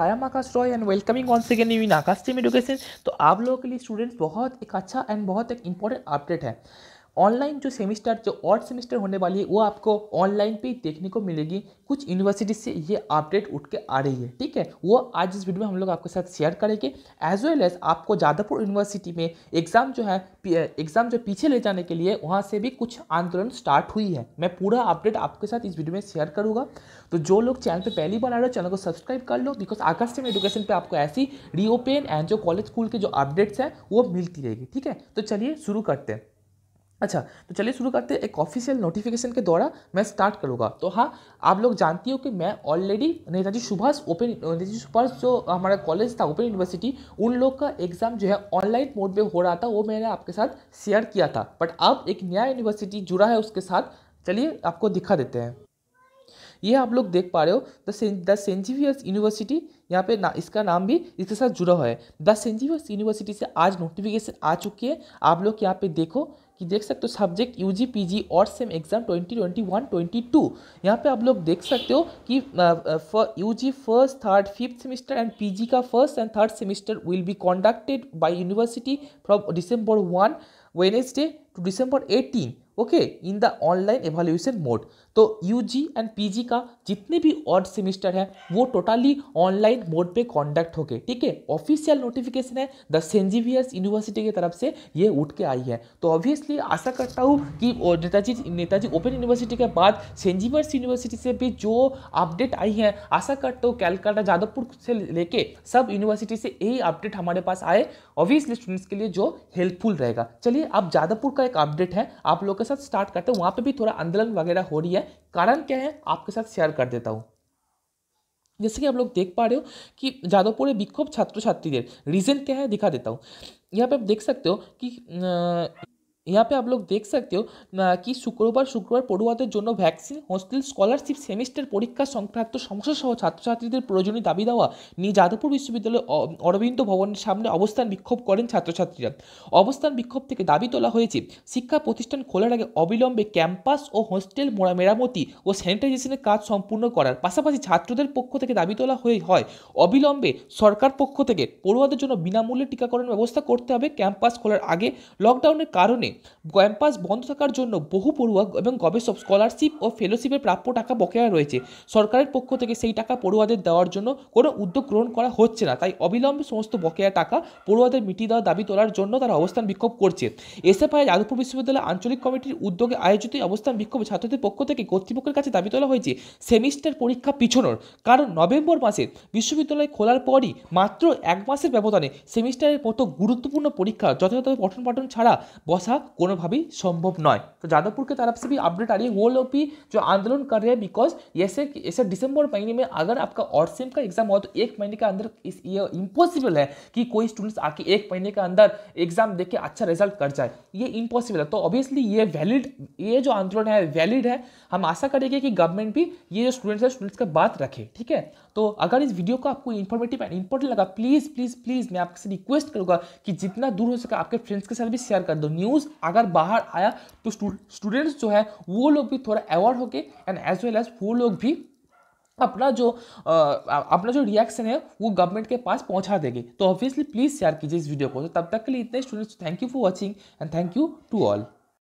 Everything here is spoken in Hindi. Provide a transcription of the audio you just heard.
I Akash Roy and welcoming once again you in Akash team education तो आप लोगों के लिए स्टूडेंट्स बहुत एक अच्छा एंड बहुत एक इंपॉर्टेंट अपडेट है ऑनलाइन जो सेमिस्टर जो और सेमिस्टर होने वाली है वो आपको ऑनलाइन पे देखने को मिलेगी कुछ यूनिवर्सिटी से ये अपडेट उठ के आ रही है ठीक है वो आज इस वीडियो में हम लोग आपके साथ शेयर करेंगे एज वेल एज आपको जादवपुर यूनिवर्सिटी में एग्ज़ाम जो है एग्ज़ाम जो पीछे ले जाने के लिए वहाँ से भी कुछ आंदोलन स्टार्ट हुई है मैं पूरा अपडेट आपके साथ इस वीडियो में शेयर करूँगा तो जो लोग चैनल पर पहली बार आ रहे हो चैनल को सब्सक्राइब कर लो बिकॉज आकाशम एडुकेशन पर आपको ऐसी रीओपन एंड जो कॉलेज स्कूल के जो अपडेट्स हैं वो मिलती रहेगी ठीक है तो चलिए शुरू करते हैं अच्छा तो चलिए शुरू करते हैं एक ऑफिशियल नोटिफिकेशन के द्वारा मैं स्टार्ट करूँगा तो हाँ आप लोग जानती हो कि मैं ऑलरेडी नेताजी सुभाष ओपन नेताजी सुभाष जो हमारा कॉलेज था ओपन यूनिवर्सिटी उन लोग का एग्ज़ाम जो है ऑनलाइन मोड में हो रहा था वो मैंने आपके साथ शेयर किया था बट अब एक नया यूनिवर्सिटी जुड़ा है उसके साथ चलिए आपको दिखा देते हैं ये आप लोग देख पा रहे हो द द सेंजीवियस यूनिवर्सिटी यहाँ पे ना इसका नाम भी इसके साथ जुड़ा हुआ है द सेंजीवियस यूनिवर्सिटी से आज नोटिफिकेशन आ चुकी है आप लोग यहाँ पे देखो कि देख सकते हो subject U G P G और same exam twenty twenty one twenty two यहाँ पर आप लोग देख सकते हो कि U G first third fifth semester and P G का first and third semester will be conducted by university from December one Wednesday to December eighteen okay in the online evaluation mode तो U G and P G का जितने भी ऑड सेमिस्टर है वो टोटली ऑनलाइन मोड पे कॉन्डक्ट होके ठीक है ऑफिशियल नोटिफिकेशन है द सेंजीवियर्स यूनिवर्सिटी की तरफ से ये उठ के आई है तो ऑब्वियसली आशा करता हूँ कि नेताजी नेताजी ओपन यूनिवर्सिटी के बाद सेंजीवियर्स यूनिवर्सिटी से भी जो अपडेट आई है आशा करता हूँ कैलकाटा जादवपुर से लेके सब यूनिवर्सिटी से यही अपडेट हमारे पास आए ऑब्वियसली स्टूडेंट्स के लिए जो हेल्पफुल रहेगा चलिए आप जादवपुर का का एक अपडेट है आप लोग के साथ स्टार्ट करते हैं वहां पे भी थोड़ा आंदोलन वगैरह हो रही है कारण क्या है आपके साथ शेयर कर देता हूँ जैसे कि आप लोग देख पा रहे हो कि में विक्षोभ छात्र छात्री रीज़न क्या है दिखा देता हूँ यहाँ पे आप देख सकते हो कि यहाँ पे आप लोग देख सकते हो कि शुक्रवार शुक्रवार পড়ুয়াদের জন্য ভ্যাকসিন হোস্টেল স্কলারশিপ সেমিস্টার পরীক্ষা সংক্রান্ত সমস্যা সহ ছাত্রছাত্রীদের প্রয়োজনীয় দাবি দেওয়া নিয়ে যাদবপুর বিশ্ববিদ্যালয় অরবিন্দ ভবনের সামনে অবস্থান বিক্ষোভ করেন ছাত্রছাত্রীরা অবস্থান বিক্ষোভ থেকে দাবি তোলা হয়েছে শিক্ষা প্রতিষ্ঠান খোলার আগে অবিলম্বে ক্যাম্পাস ও হোস্টেল মেরামতি ও স্যানিটাইজেশনের কাজ সম্পূর্ণ করার পাশাপাশি ছাত্রদের পক্ষ থেকে দাবি তোলা হয়ে হয় অবিলম্বে সরকার পক্ষ থেকে পড়ুয়াদের জন্য বিনামূল্যে টিকাকরণ ব্যবস্থা করতে হবে ক্যাম্পাস খোলার আগে লকডাউনের কারণে ক্যাম্পাস বন্ধ থাকার জন্য বহু পড়ুয়া এবং গবেষক স্কলারশিপ ও ফেলোশিপের প্রাপ্য টাকা বকেয়া রয়েছে সরকারের পক্ষ থেকে সেই টাকা পড়ুয়াদের দেওয়ার জন্য কোনো উদ্যোগ গ্রহণ করা হচ্ছে না তাই অবিলম্বে সমস্ত বকেয়া টাকা পড়ুয়াদের মিটিয়ে দেওয়ার দাবি তোলার জন্য তারা অবস্থান বিক্ষোভ করছে এসএফআই যাদবপুর বিশ্ববিদ্যালয় আঞ্চলিক কমিটির উদ্যোগে আয়োজিত অবস্থান বিক্ষোভ ছাত্রদের পক্ষ থেকে কর্তৃপক্ষের কাছে দাবি তোলা হয়েছে সেমিস্টার পরীক্ষা পিছনোর কারণ নভেম্বর মাসে বিশ্ববিদ্যালয় খোলার পরই মাত্র এক মাসের ব্যবধানে সেমিস্টারের মতো গুরুত্বপূর্ণ পরীক্ষা যথাযথ পঠন পাঠন ছাড়া বসা भी सम्भव नय तो जादवपुर के तरफ से भी अपडेट आ रही है वो लोग भी जो आंदोलन कर रहे हैं बिकॉज ऐसे ऐसे दिसंबर महीने में अगर आपका और सेम का एग्जाम हो तो एक महीने के अंदर इस ये इम्पॉसिबल है कि कोई स्टूडेंट्स आके एक महीने के अंदर एग्जाम के अच्छा रिजल्ट कर जाए ये इम्पॉसिबल है तो ऑब्वियसली ये वैलिड ये जो आंदोलन है वैलिड है हम आशा करेंगे कि गवर्नमेंट भी ये जो स्टूडेंट्स है स्टूडेंट्स का बात रखे ठीक है तो अगर इस वीडियो को आपको इन्फॉर्मेटिव एंड इंपॉर्टेंट लगा प्लीज़ प्लीज़ प्लीज़ मैं आपसे रिक्वेस्ट करूँगा कि जितना दूर हो सके आपके फ्रेंड्स के साथ भी शेयर कर दो न्यूज़ अगर बाहर आया तो स्टूडेंट्स जो है वो लोग भी थोड़ा अवेयर होके एंड एज वेल एज वो लोग भी अपना जो आ, अपना जो रिएक्शन है वो गवर्नमेंट के पास पहुंचा देंगे तो ऑब्वियसली प्लीज़ शेयर कीजिए इस वीडियो को तो तब तक के लिए इतने students thank you for watching and thank you to all